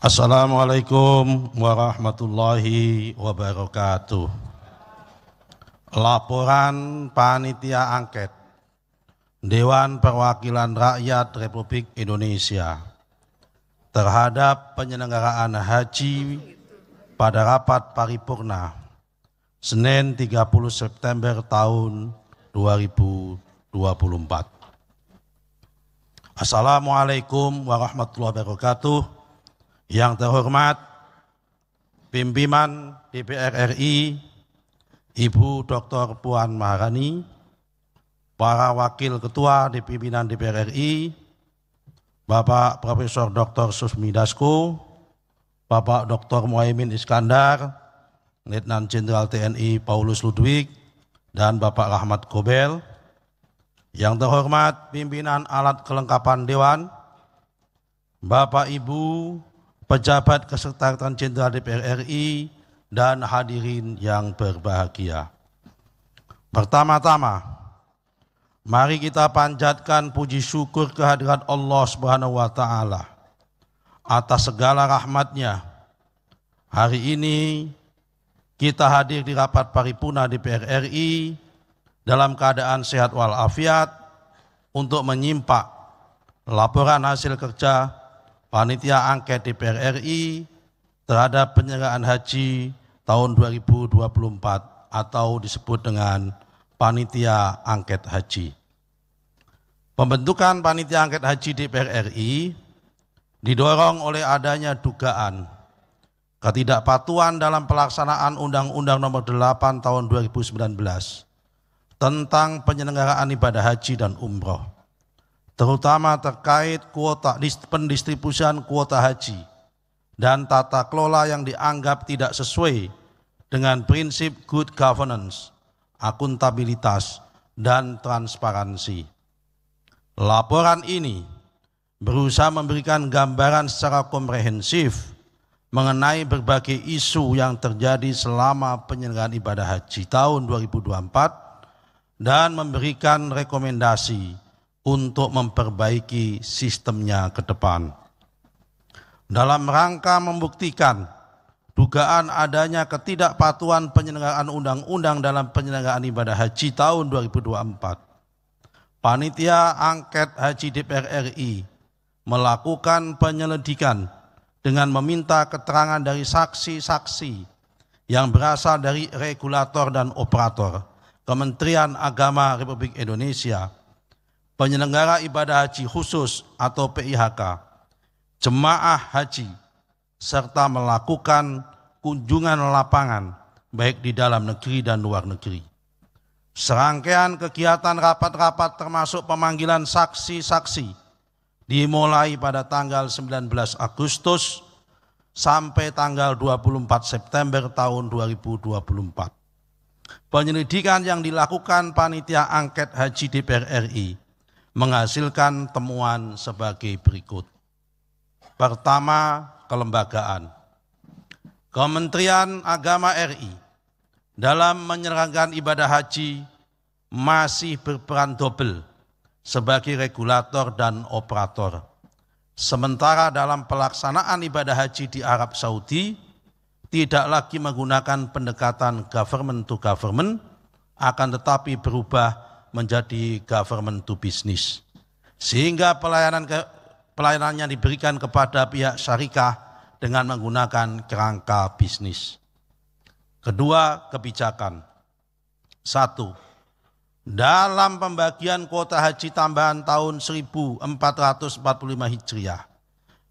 Assalamualaikum warahmatullahi wabarakatuh. Laporan panitia angket Dewan Perwakilan Rakyat Republik Indonesia terhadap penyelenggaraan haji pada rapat paripurna Senin 30 September tahun 2024. Assalamualaikum warahmatullahi wabarakatuh. Yang terhormat pimpinan DPR RI, Ibu Dr. Puan Maharani, para wakil ketua di pimpinan DPR RI, Bapak Profesor Dr. Susmi Dasko, Bapak Dr. Muhaimin Iskandar, Letnan Jenderal TNI Paulus Ludwig, dan Bapak Rahmat Kobel. Yang terhormat pimpinan alat kelengkapan Dewan, Bapak Ibu pejabat Kesekretariatan Jenderal DPR RI, dan hadirin yang berbahagia. Pertama-tama, mari kita panjatkan puji syukur kehadiran Allah Subhanahu wa taala atas segala rahmatnya. Hari ini kita hadir di rapat paripurna DPR RI dalam keadaan sehat walafiat untuk menyimpak laporan hasil kerja panitia angket DPR RI terhadap penyelenggaraan haji tahun 2024 atau disebut dengan panitia angket haji. Pembentukan panitia angket haji DPR RI didorong oleh adanya dugaan ketidakpatuhan dalam pelaksanaan Undang-Undang Nomor 8 Tahun 2019 tentang penyelenggaraan ibadah haji dan umroh terutama terkait kuota pendistribusian kuota haji dan tata kelola yang dianggap tidak sesuai dengan prinsip good governance, akuntabilitas, dan transparansi. Laporan ini berusaha memberikan gambaran secara komprehensif mengenai berbagai isu yang terjadi selama penyelenggaraan ibadah haji tahun 2024 dan memberikan rekomendasi untuk memperbaiki sistemnya ke depan. Dalam rangka membuktikan dugaan adanya ketidakpatuhan penyelenggaraan undang-undang dalam penyelenggaraan ibadah haji tahun 2024. Panitia Angket Haji DPR RI melakukan penyelidikan dengan meminta keterangan dari saksi-saksi yang berasal dari regulator dan operator Kementerian Agama Republik Indonesia, penyelenggara ibadah haji khusus atau PIHK, jemaah haji, serta melakukan kunjungan lapangan baik di dalam negeri dan luar negeri. Serangkaian kegiatan rapat-rapat termasuk pemanggilan saksi-saksi dimulai pada tanggal 19 Agustus sampai tanggal 24 September tahun 2024. Penyelidikan yang dilakukan Panitia Angket Haji DPR RI menghasilkan temuan sebagai berikut. Pertama, kelembagaan. Kementerian Agama RI dalam menyelenggarakan ibadah haji masih berperan dobel sebagai regulator dan operator. Sementara dalam pelaksanaan ibadah haji di Arab Saudi, tidak lagi menggunakan pendekatan government to government, akan tetapi berubah menjadi government to business. Sehingga pelayanan ke, pelayanan yang diberikan kepada pihak syarikah dengan menggunakan kerangka bisnis. Kedua, kebijakan. Satu, dalam pembagian kuota haji tambahan tahun 1445 Hijriah,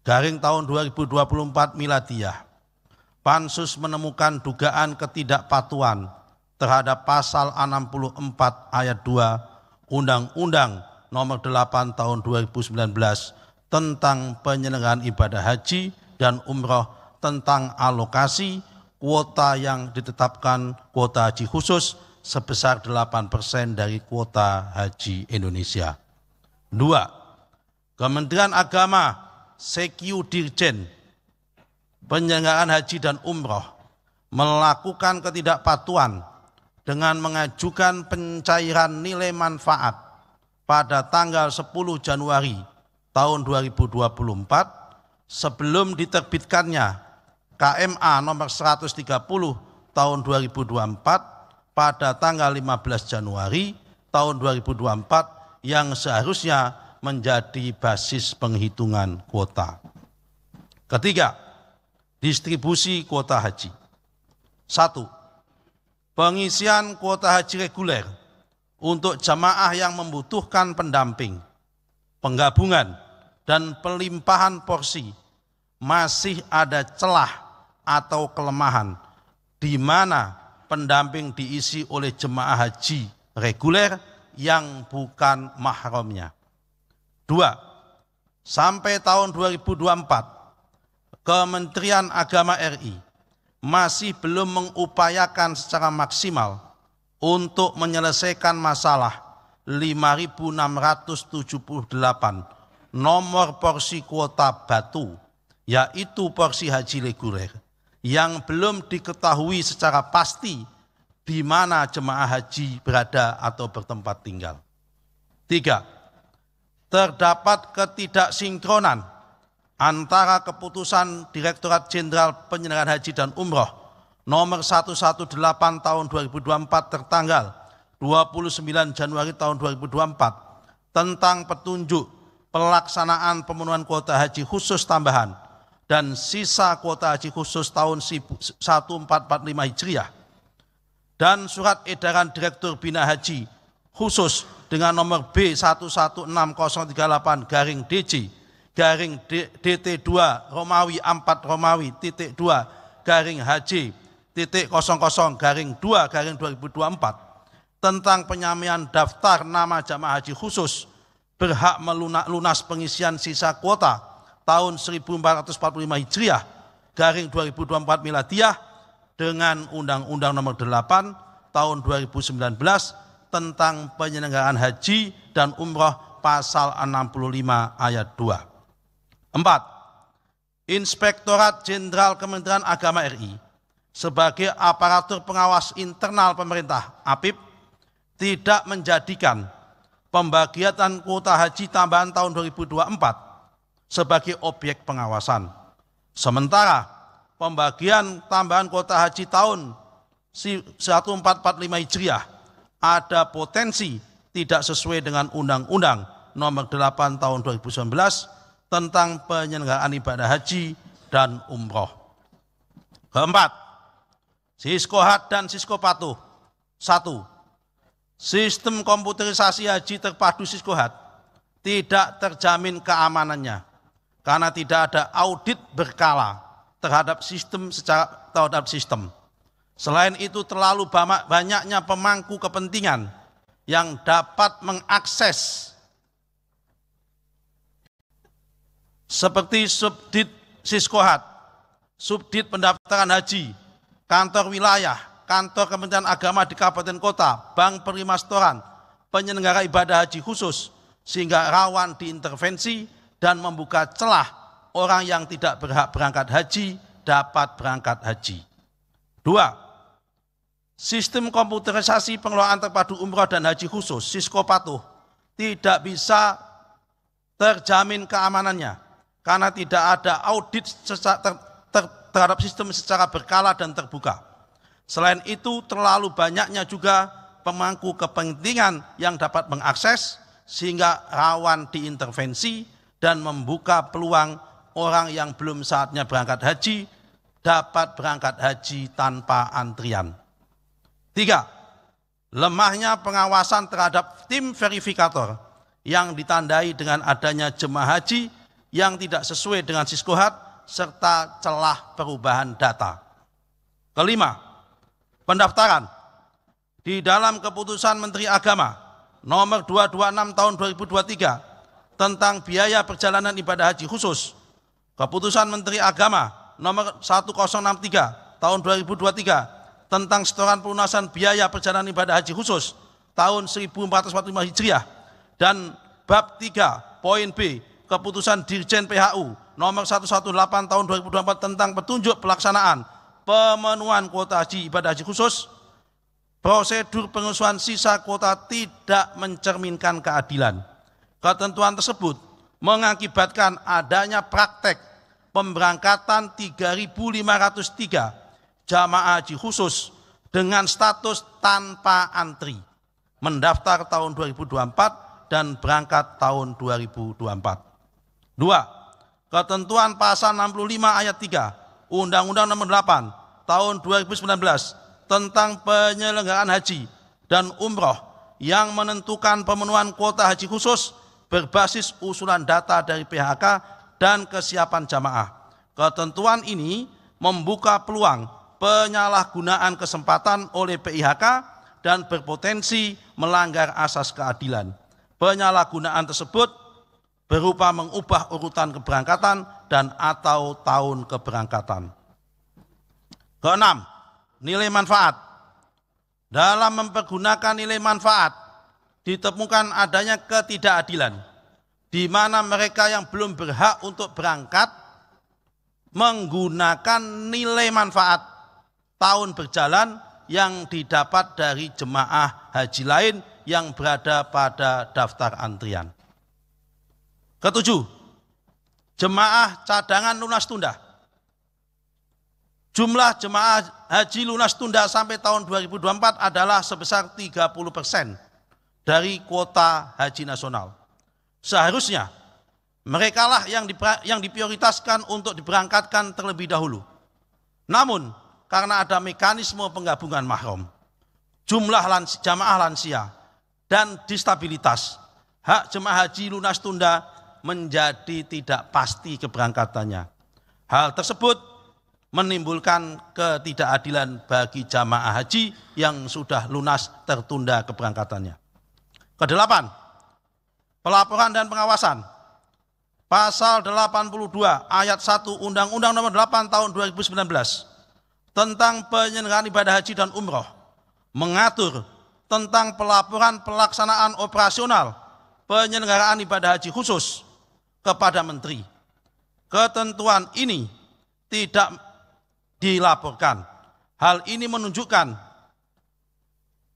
garing tahun 2024 Miladiyah, Pansus menemukan dugaan ketidakpatuan terhadap pasal 64 ayat 2 Undang-Undang nomor 8 tahun 2019 tentang penyelenggaraan ibadah haji dan umroh tentang alokasi kuota yang ditetapkan kuota haji khusus sebesar 8% dari kuota haji Indonesia. 2. Kementerian Agama Sekiudirjen Dirjen penyelenggaraan haji dan umroh melakukan ketidakpatuhan dengan mengajukan pencairan nilai manfaat pada tanggal 10 Januari tahun 2024 sebelum diterbitkannya KMA nomor 130 tahun 2024 pada tanggal 15 Januari tahun 2024 yang seharusnya menjadi basis penghitungan kuota. Ketiga, distribusi kuota haji. Satu, pengisian kuota haji reguler untuk jamaah yang membutuhkan pendamping, penggabungan, dan pelimpahan porsi masih ada celah atau kelemahan di mana pendamping diisi oleh jemaah haji reguler yang bukan mahramnya. Dua, sampai tahun 2024, Kementerian Agama RI masih belum mengupayakan secara maksimal untuk menyelesaikan masalah 5678 nomor porsi kuota batu yaitu porsi haji reguler yang belum diketahui secara pasti di mana jemaah haji berada atau bertempat tinggal. Tiga, terdapat ketidaksinkronan antara keputusan Direktorat Jenderal Penyelenggaraan Haji dan Umroh nomor 118 tahun 2024 tertanggal 29 Januari tahun 2024 tentang petunjuk pelaksanaan pemenuhan kuota haji khusus tambahan dan sisa kuota haji khusus tahun 1445 Hijriah dan surat edaran Direktur Bina Haji khusus dengan nomor b 116038 garing DC garing DT2 Romawi 4 Romawi titik 2 garing HJ titik 00 garing 2 garing 2024 tentang penyampaian daftar nama jamaah haji khusus berhak melunak lunas pengisian sisa kuota tahun 1445 Hijriah garing 2024 Miladiah dengan Undang-Undang nomor 8 tahun 2019 tentang penyelenggaraan haji dan umroh pasal 65 ayat 2. Empat, Inspektorat Jenderal Kementerian Agama RI sebagai aparatur pengawas internal pemerintah APIP tidak menjadikan pembagian kuota haji tambahan tahun 2024 sebagai objek pengawasan. Sementara pembagian tambahan kuota haji tahun 1445 Hijriah ada potensi tidak sesuai dengan Undang-Undang Nomor 8 Tahun 2019 tentang penyelenggaraan ibadah haji dan umroh. Keempat, Sisko siskohat dan Sisko Patuh. Satu, sistem komputerisasi haji terpadu Sisko siskohat tidak terjamin keamanannya karena tidak ada audit berkala terhadap sistem secara terhadap sistem. Selain itu terlalu banyaknya pemangku kepentingan yang dapat mengakses seperti subdit siskohat, subdit pendaftaran haji, kantor wilayah, kantor Kementerian Agama di kabupaten kota, bank perima penyelenggara ibadah haji khusus, sehingga rawan diintervensi dan membuka celah orang yang tidak berhak berangkat haji dapat berangkat haji. Dua, sistem komputerisasi pengelolaan terpadu umroh dan haji khusus, Sisko tidak bisa terjamin keamanannya karena tidak ada audit secara ter, ter, terhadap sistem secara berkala dan terbuka. Selain itu, terlalu banyaknya juga pemangku kepentingan yang dapat mengakses sehingga rawan diintervensi dan membuka peluang orang yang belum saatnya berangkat haji dapat berangkat haji tanpa antrian. Tiga, lemahnya pengawasan terhadap tim verifikator yang ditandai dengan adanya jemaah haji yang tidak sesuai dengan siskohat serta celah perubahan data. Kelima, pendaftaran di dalam keputusan Menteri Agama nomor 226 tahun 2023 tentang biaya perjalanan ibadah haji khusus. Keputusan Menteri Agama nomor 1063 tahun 2023 tentang setoran pelunasan biaya perjalanan ibadah haji khusus tahun 1445 Hijriah dan bab 3 poin B keputusan Dirjen PHU nomor 118 tahun 2024 tentang petunjuk pelaksanaan pemenuhan kuota haji ibadah haji khusus prosedur pengusuhan sisa kuota tidak mencerminkan keadilan ketentuan tersebut mengakibatkan adanya praktek pemberangkatan 3.503 jamaah haji khusus dengan status tanpa antri mendaftar tahun 2024 dan berangkat tahun 2024. Dua, ketentuan pasal 65 ayat 3 Undang-Undang nomor 8 tahun 2019 tentang penyelenggaraan haji dan umroh yang menentukan pemenuhan kuota haji khusus berbasis usulan data dari PHK dan kesiapan jamaah. Ketentuan ini membuka peluang penyalahgunaan kesempatan oleh PIHK dan berpotensi melanggar asas keadilan. Penyalahgunaan tersebut berupa mengubah urutan keberangkatan dan atau tahun keberangkatan. Keenam, nilai manfaat. Dalam mempergunakan nilai manfaat, ditemukan adanya ketidakadilan, di mana mereka yang belum berhak untuk berangkat menggunakan nilai manfaat tahun berjalan yang didapat dari jemaah haji lain yang berada pada daftar antrian. Ketujuh, jemaah cadangan lunas tunda. Jumlah jemaah haji lunas tunda sampai tahun 2024 adalah sebesar 30 persen dari kuota haji nasional. Seharusnya mereka lah yang, yang diprioritaskan untuk diberangkatkan terlebih dahulu. Namun karena ada mekanisme penggabungan mahram, jumlah lansi, jamaah lansia, dan distabilitas, hak jemaah haji lunas tunda menjadi tidak pasti keberangkatannya. Hal tersebut menimbulkan ketidakadilan bagi jamaah haji yang sudah lunas tertunda keberangkatannya. Kedelapan, pelaporan dan pengawasan. Pasal 82 ayat 1 Undang-Undang Nomor 8 Tahun 2019 tentang penyelenggaraan ibadah haji dan umroh mengatur tentang pelaporan pelaksanaan operasional penyelenggaraan ibadah haji khusus kepada menteri. Ketentuan ini tidak dilaporkan. Hal ini menunjukkan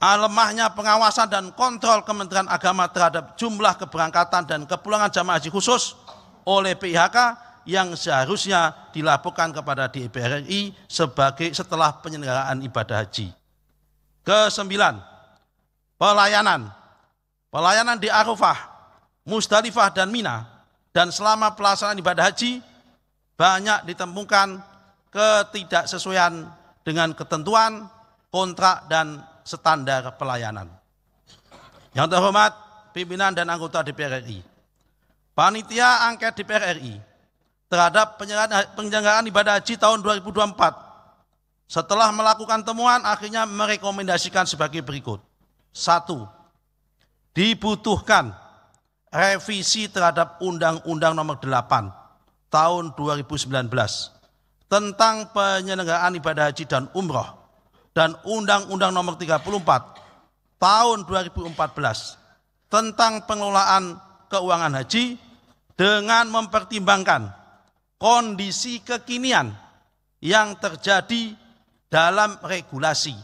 lemahnya pengawasan dan kontrol Kementerian Agama terhadap jumlah keberangkatan dan kepulangan jamaah haji khusus oleh PIHK yang seharusnya dilaporkan kepada DPR RI sebagai setelah penyelenggaraan ibadah haji. Kesembilan, pelayanan. Pelayanan di Arafah, Musdalifah dan Mina dan selama pelaksanaan ibadah haji banyak ditemukan ketidaksesuaian dengan ketentuan, kontrak dan standar pelayanan. Yang terhormat pimpinan dan anggota DPR RI. Panitia angket DPR RI terhadap penyelenggaraan ibadah haji tahun 2024 setelah melakukan temuan akhirnya merekomendasikan sebagai berikut. Satu, dibutuhkan revisi terhadap Undang-Undang Nomor 8 tahun 2019 tentang penyelenggaraan ibadah haji dan umroh dan Undang-Undang Nomor 34 tahun 2014 tentang pengelolaan keuangan haji dengan mempertimbangkan kondisi kekinian yang terjadi dalam regulasi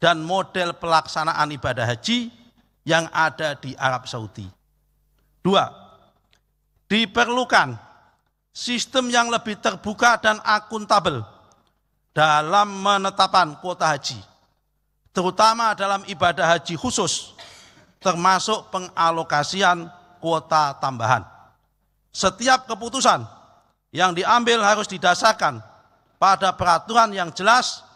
dan model pelaksanaan ibadah haji yang ada di Arab Saudi. Dua, diperlukan sistem yang lebih terbuka dan akuntabel dalam menetapkan kuota haji, terutama dalam ibadah haji khusus, termasuk pengalokasian kuota tambahan. Setiap keputusan yang diambil harus didasarkan pada peraturan yang jelas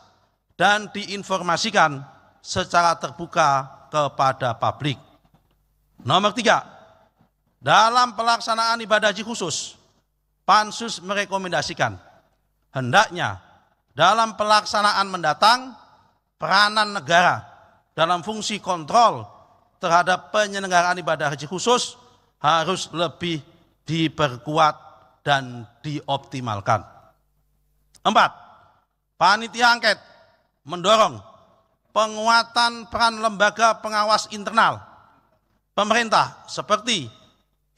dan diinformasikan secara terbuka kepada publik. Nomor tiga, dalam pelaksanaan ibadah haji khusus, Pansus merekomendasikan hendaknya dalam pelaksanaan mendatang peranan negara dalam fungsi kontrol terhadap penyelenggaraan ibadah haji khusus harus lebih diperkuat dan dioptimalkan. Empat, panitia angket mendorong penguatan peran lembaga pengawas internal pemerintah seperti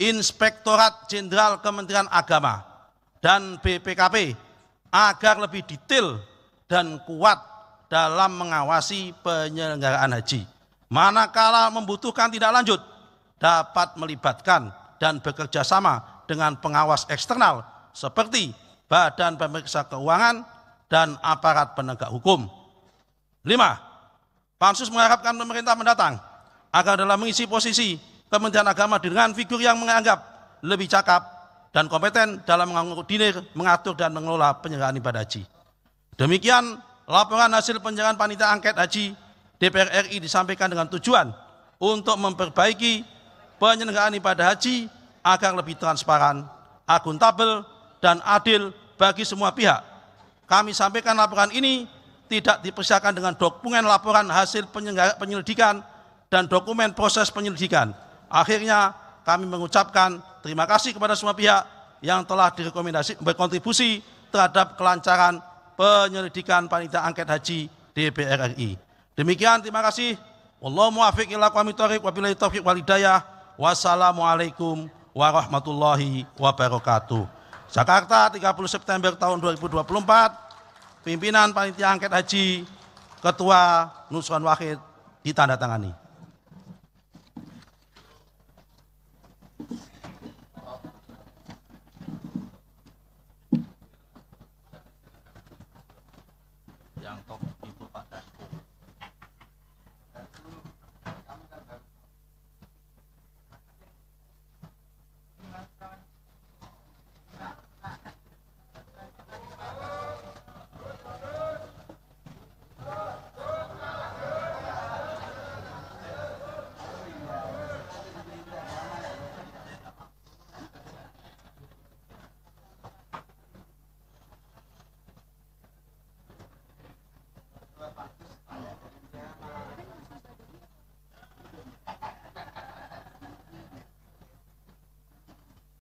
Inspektorat Jenderal Kementerian Agama dan BPKP agar lebih detail dan kuat dalam mengawasi penyelenggaraan haji. Manakala membutuhkan tidak lanjut, dapat melibatkan dan bekerja sama dengan pengawas eksternal seperti Badan Pemeriksa Keuangan dan aparat penegak hukum. Lima, Pansus mengharapkan pemerintah mendatang agar dalam mengisi posisi Kementerian Agama dengan figur yang menganggap lebih cakap dan kompeten dalam mengakomodir, mengatur dan mengelola penyelenggaraan ibadah haji. Demikian laporan hasil penyelenggaraan panitia angket haji DPR RI disampaikan dengan tujuan untuk memperbaiki penyelenggaraan ibadah haji agar lebih transparan, akuntabel, dan adil bagi semua pihak. Kami sampaikan laporan ini tidak dipersiapkan dengan dokumen laporan hasil penyelidikan dan dokumen proses penyelidikan. Akhirnya kami mengucapkan terima kasih kepada semua pihak yang telah direkomendasi berkontribusi terhadap kelancaran penyelidikan panitia angket haji DPR RI. Demikian terima kasih. Wallahu muwaffiq ila aqwamit thoriq taufiq wal hidayah. Wassalamualaikum warahmatullahi wabarakatuh. Jakarta 30 September tahun 2024. Pimpinan panitia angket haji Ketua Nusron Wahid ditandatangani.